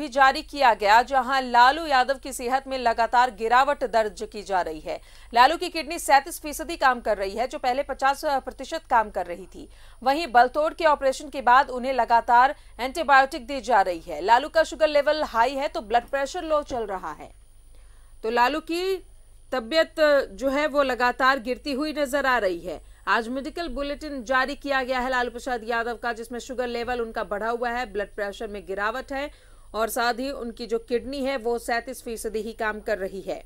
भी जारी किया गया जहां लालू यादव की सेहत में लगातार गिरावट दर्ज की जा रही है लालू की किडनी सैंतीस फीसदी काम कर रही है जो पहले 50 प्रतिशत काम कर रही थी वहीं बलतोड़ के ऑपरेशन के बाद उन्हें लगातार एंटीबायोटिक दी जा रही है लालू का शुगर लेवल हाई है तो ब्लड प्रेशर लो चल रहा है तो लालू की तबियत जो है वो लगातार गिरती हुई नजर आ रही है आज मेडिकल बुलेटिन जारी किया गया है लालू प्रसाद यादव का जिसमें शुगर लेवल उनका बढ़ा हुआ है ब्लड प्रेशर में गिरावट है और साथ ही उनकी जो किडनी है वो सैंतीस फीसदी ही काम कर रही है